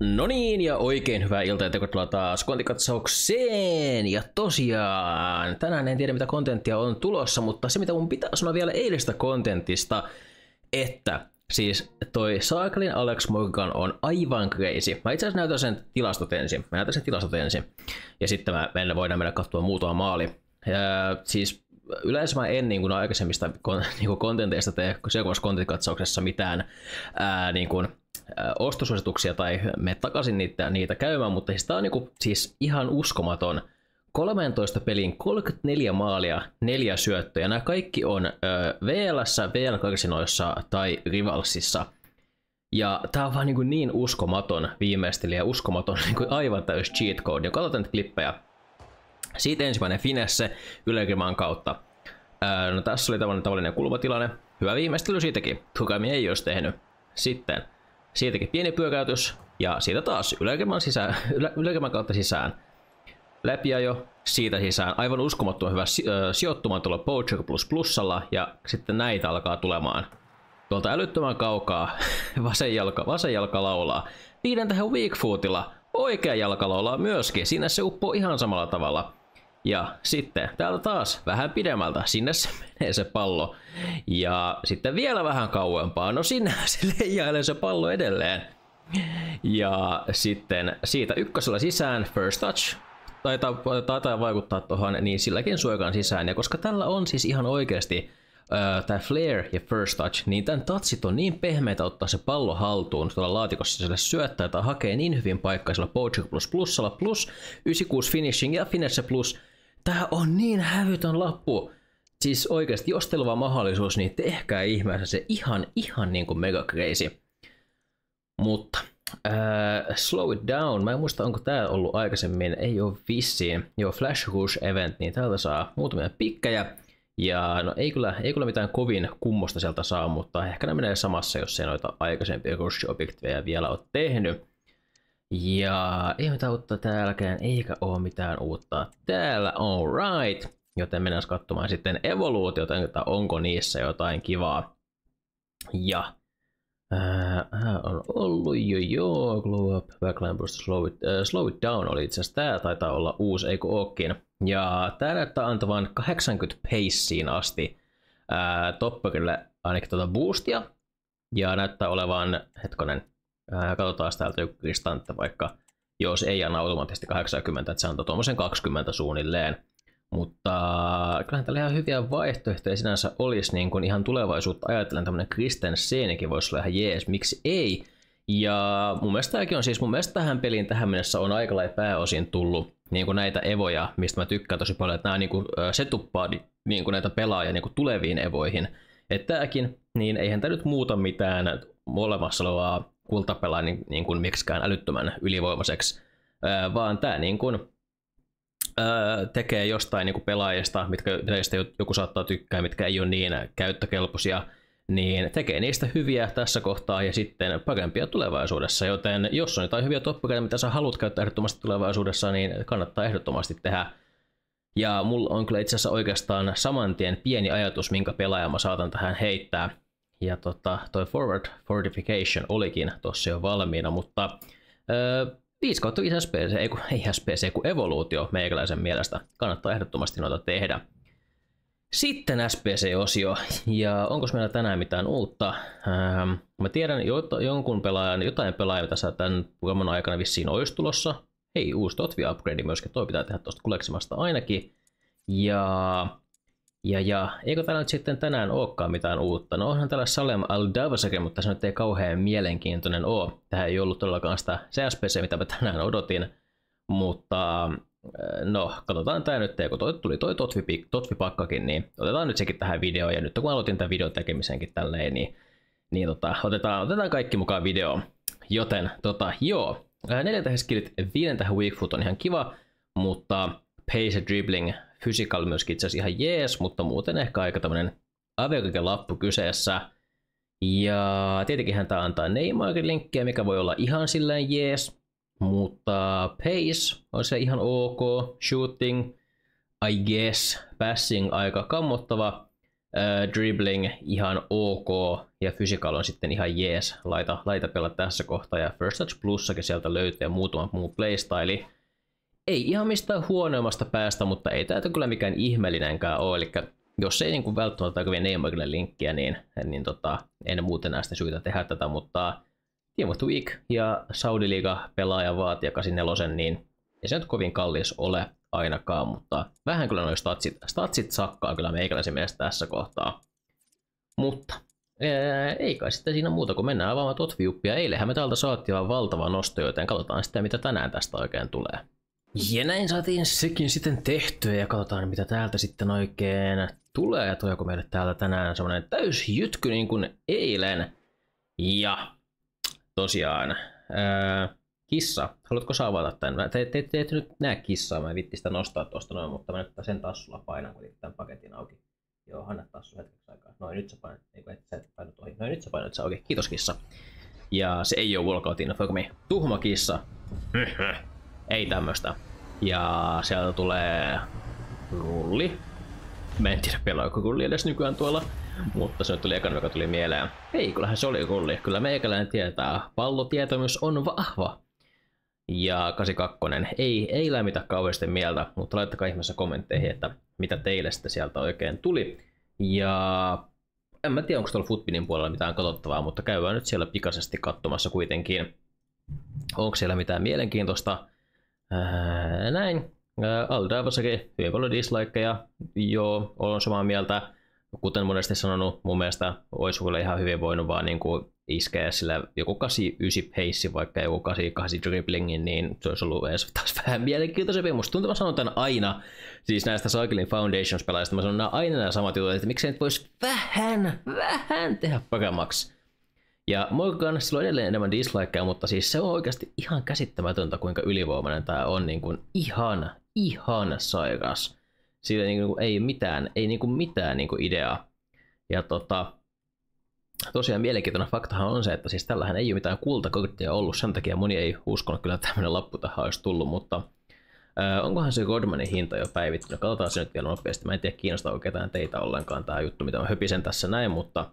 No niin, ja oikein hyvää iltaa ja tervetuloa taas kontikatsaukseen. Ja tosiaan, tänään en tiedä mitä kontenttia on tulossa, mutta se mitä mun pitää sanoa vielä eilistä kontentista, että siis toi Saaklin Alex Morgan on aivan crazy. Mä itse asiassa näytän sen tilastot ensin. Mä näytän sen tilastot ensin. Ja sitten mä me voidaan mennä katsoa muutama maali. Ja, siis yleensä mä en niin kuin aikaisemmista niin kontenteista tee seuraavassa kontentikatsauksessa mitään ää, niin kuin, ostosuosituksia tai me takaisin niitä, niitä käymään, mutta siis tämä on niinku, siis ihan uskomaton. 13 pelin 34 maalia, neljä syöttöä. Nämä kaikki on ö, VLssä, VL-karsinoissa tai Rivalsissa. Ja tämä on vaan niin, niin uskomaton viimeisteli ja uskomaton niinku aivan täys cheat code. Katsotaan nyt klippejä. Siitä ensimmäinen finesse ylegrimaan kautta. Öö, no tässä oli tavallinen, tavallinen kulmatilanne. Hyvä viimeistely siitäkin. Tukami ei olisi tehnyt. Sitten Siitäkin pieni pyöräytys ja siitä taas yläkemän sisään, ylä, kautta sisään. Läpi jo siitä sisään. Aivan uskomattoman hyvä si, ö, sijoittumaan tuolla Poacher Plus Plusalla ja sitten näitä alkaa tulemaan. Tuolta älyttömän kaukaa vasen jalka, vasen jalka laulaa. Viiden tähän weak footilla oikea jalka laulaa myöskin. Siinä se uppoo ihan samalla tavalla. Ja sitten täältä taas vähän pidemmältä, sinne se menee se pallo. Ja sitten vielä vähän kauempaa, no sinne se leijailee se pallo edelleen. Ja sitten siitä ykkösellä sisään, first touch, taitaa, taitaa vaikuttaa tuohon, niin silläkin suojakaan sisään. Ja koska tällä on siis ihan oikeasti uh, tämä flare ja first touch, niin tämän tatsit on niin pehmeitä ottaa se pallo haltuun tuolla laatikossa sille syöttää tai hakee niin hyvin paikkaisella sillä Poacher plus Plusalla plus 96 finishing ja finesse plus tää on niin hävytön lappu. Siis oikeasti, jos teillä on mahdollisuus, niin tehkää ihmeessä se ihan, ihan niin kuin mega crazy. Mutta äh, Slow It Down, mä en muista onko tää ollut aikaisemmin, ei ole vissiin. Joo, Flash Rush Event, niin täältä saa muutamia pikkejä. Ja no ei kyllä, ei kyllä mitään kovin kummosta sieltä saa, mutta ehkä ne menee samassa, jos ei noita aikaisempia rush-objekteja vielä ole tehnyt. Ja ei mitään uutta täälläkään, eikä oo mitään uutta täällä, alright. Joten mennään katsomaan sitten evoluutiota, että onko niissä jotain kivaa. Ja äh, äh, on ollut jo joo, glow up, backline boost, slow it, äh, slow it down oli itse asiassa tää taitaa olla uusi, eikö ookin. Ja tää näyttää antavan 80 paceen asti äh, toppakille ainakin tuota boostia. Ja näyttää olevan, hetkonen, Ää, katsotaan täältä joku kristantta vaikka, jos ei anna automaattisesti 80, että se antaa tuommoisen 20 suunnilleen. Mutta kyllähän tällä ihan hyviä vaihtoehtoja sinänsä olisi niin kuin ihan tulevaisuutta ajatellen tämmöinen Kristenseenikin voisi olla ihan jees, miksi ei? Ja mun mielestä tämäkin on siis, mun mielestä tähän peliin tähän mennessä on aika lailla pääosin tullut niin kuin näitä evoja, mistä mä tykkään tosi paljon, että nämä niin kuin, se niin kuin näitä pelaajia niin kuin tuleviin evoihin. Että tämäkin, niin eihän tämä nyt muuta mitään olemassa olevaa kultapelaa niin, niin kuin miksikään älyttömän ylivoimaseksi, vaan tämä niin kuin, tekee jostain niin kuin pelaajista, mitkä yleistä joku saattaa tykkää, mitkä ei ole niin käyttökelpoisia, niin tekee niistä hyviä tässä kohtaa ja sitten parempia tulevaisuudessa. Joten jos on jotain hyviä toppukeita, mitä sä haluat käyttää ehdottomasti tulevaisuudessa, niin kannattaa ehdottomasti tehdä. Ja mulla on kyllä itse asiassa oikeastaan saman tien pieni ajatus, minkä pelaaja mä saatan tähän heittää. Ja tota, toi Forward Fortification olikin tossa jo valmiina, mutta öö, 5 kautta 5 SPC, ei, kun, ei SPC, kun evoluutio meikäläisen mielestä. Kannattaa ehdottomasti noita tehdä. Sitten SPC-osio, ja onko meillä tänään mitään uutta? Ähm, mä tiedän jota, jonkun pelaajan, jotain pelaajia tässä tämän vuoden aikana vissiin olisi tulossa. Hei, uusi Totvi upgrade myöskin, toi pitää tehdä tuosta kuleksimasta ainakin. Ja ja, ja eikö täällä nyt sitten tänään olekaan mitään uutta? No onhan täällä Salem al Davsakin, mutta se nyt ei kauhean mielenkiintoinen ole. Tähän ei ollut todellakaan sitä CSPC, mitä mä tänään odotin. Mutta äh, no, katsotaan tämä nyt, kun toi, tuli toi totvi, Totvipakkakin, niin otetaan nyt sekin tähän videoon. Ja nyt kun aloitin tämän videon tekemisenkin tälleen, niin, niin tota, otetaan, otetaan kaikki mukaan video, Joten tota, joo, äh, neljä tähän skillit viiden weak foot on ihan kiva, mutta pace dribbling, physical myöskin itse asiassa ihan jees, mutta muuten ehkä aika tämmöinen aviokike lappu kyseessä. Ja tietenkin tämä antaa Neymarin linkkejä, mikä voi olla ihan silleen jees, mutta pace on se ihan ok, shooting, I guess, passing aika kammottava, äh, dribbling ihan ok ja physical on sitten ihan jees, laita, laita pelata tässä kohtaa ja first touch plussakin sieltä löytyy ja muutama muu playstyle ei ihan mistään huonoimmasta päästä, mutta ei tämä kyllä mikään ihmeellinenkään ole. Eli jos ei niin kuin välttämättä ole Neymarille linkkiä, niin, niin tota, en muuten näistä syytä tehdä tätä, mutta Team of Week ja Saudi-liiga pelaaja vaatii nelosen, niin ei se nyt kovin kallis ole ainakaan, mutta vähän kyllä noin statsit, statsit sakkaa kyllä meikäläisen mielestä tässä kohtaa. Mutta ää, ei kai sitten siinä muuta, kuin mennään avaamaan totviuppia. Eilehän me täältä saatiin valtava nosto, joten katsotaan sitten mitä tänään tästä oikein tulee. Ja näin saatiin sekin sitten tehtyä ja katsotaan mitä täältä sitten oikein tulee ja tuleeko meille täällä tänään täys jytky niin kuin eilen. Ja tosiaan, ää, kissa, haluatko sä avata tän? Mä te, te, te, te nyt näe kissaa, mä en vitti sitä nostaa tuosta noin, mutta mä nyt sen tassulla painan kun tämän paketin auki. Joo, anna tassu hetkeksi aikaa. Noin, nyt sä painat, ei kun et, sä painat ohi. Noin, nyt sä painat sä auki. Kiitos kissa. Ja se ei ole Walkout me tuhma kissa ei tämmöstä. Ja sieltä tulee rulli. Mä en tiedä peloiko rulli edes nykyään tuolla, mutta se nyt tuli ekana, joka tuli mieleen. Ei, kyllähän se oli rulli. Kyllä meikäläinen tietää. Pallotietämys on vahva. Ja 82. Ei, ei lämmitä kauheasti mieltä, mutta laittakaa ihmeessä kommentteihin, että mitä teille sitten sieltä oikein tuli. Ja en mä tiedä, onko tuolla Footbinin puolella mitään katsottavaa, mutta käydään nyt siellä pikaisesti katsomassa kuitenkin. Onko siellä mitään mielenkiintoista? Ää, äh, näin. Äh, Aldriverssakin hyvin paljon dislikeja. Joo, olen samaa mieltä. Kuten monesti sanonut, mun mielestä olisi kyllä ihan hyvin voinut vaan niin kuin iskeä sillä joku 89 peissi, vaikka joku 88 dribblingin, niin se olisi ollut edes taas vähän mielenkiintoisempi. Musta tuntuu, mä sanon tämän aina, siis näistä Cycling Foundations pelaajista, mä sanon aina nämä samat jutut, että miksei nyt voisi vähän, vähän tehdä paremmaksi. Ja Morgan, sillä on edelleen enemmän dislikeja, mutta siis se on oikeasti ihan käsittämätöntä, kuinka ylivoimainen tämä on niin kuin ihan, ihan sairas. Sillä niin kuin ei mitään, ei niin kuin mitään niin kuin ideaa. Ja tota, tosiaan mielenkiintoinen faktahan on se, että siis tällähän ei ole mitään kultakorttia ollut, sen takia moni ei uskonut kyllä, että tämmöinen lappu tähän olisi tullut, mutta äh, onkohan se Godmanin hinta jo päivittynyt? Katsotaan se nyt vielä nopeasti. Mä en tiedä, kiinnostaa ketään teitä ollenkaan tämä juttu, mitä mä höpisen tässä näin, mutta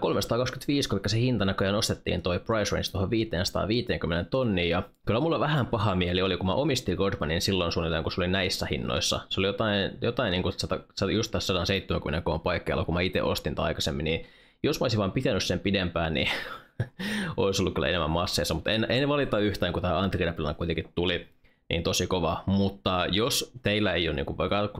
325, koska se hinta näköjään nostettiin toi price range tuohon 550 tonniin, ja kyllä mulla vähän paha mieli oli, kun mä omistin Godmanin silloin suunnilleen, kun se oli näissä hinnoissa. Se oli jotain, jotain niin kuin 100, just tässä 170 koon paikkeilla, kun mä itse ostin tai aikaisemmin, niin jos mä olisin vaan pitänyt sen pidempään, niin olisi ollut kyllä enemmän masseissa, mutta en, en valita yhtään, kun tämä Antigrapilana kuitenkin tuli, niin tosi kova. Mutta jos teillä ei ole, niin kuin, vaikka,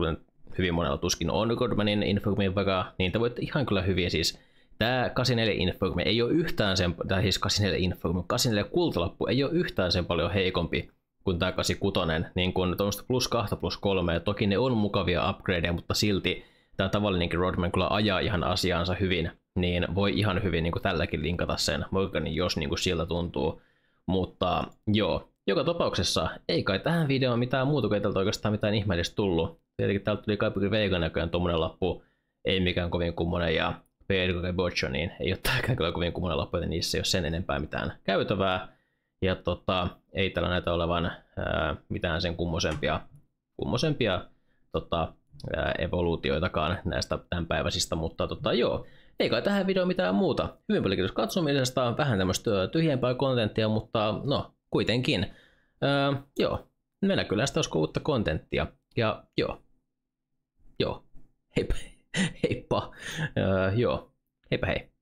hyvin monella tuskin on Godmanin Infogamin vaikka, niin te voitte ihan kyllä hyvin siis tämä 84 Infogame ei ole yhtään sen, tai siis 84 Infogame, 84 kultalappu ei ole yhtään sen paljon heikompi kuin tämä 86, niin kuin tuommoista plus 2 plus 3, ja toki ne on mukavia upgradeja, mutta silti tämä tavallinenkin Rodman kyllä ajaa ihan asiaansa hyvin, niin voi ihan hyvin niin kuin tälläkin linkata sen Morganin, jos niin kuin siltä tuntuu. Mutta joo, joka tapauksessa ei kai tähän videoon mitään muuta, kun oikeastaan mitään ihmeellistä tullut. Tietenkin täältä tuli kai Veikan näköjään tuommoinen lappu, ei mikään kovin kummonen, ja Pierre ja Boccio, niin ei ole kyllä kovin kummonen loppu, niin niissä ei ole sen enempää mitään käytävää. Ja tota, ei tällä näitä olevan ää, mitään sen kummosempia, kummosempia tota, ää, evoluutioitakaan näistä tämänpäiväisistä, mutta tota, joo, ei kai tähän videoon mitään muuta. Hyvin paljon kiitos katsomisesta, vähän tämmöistä tyhjempää kontenttia, mutta no, kuitenkin. Ää, joo, meillä kyllä sitä uutta kontenttia. Ja joo, joo, heipä. Heippa. Uh, joo. Heipä hei.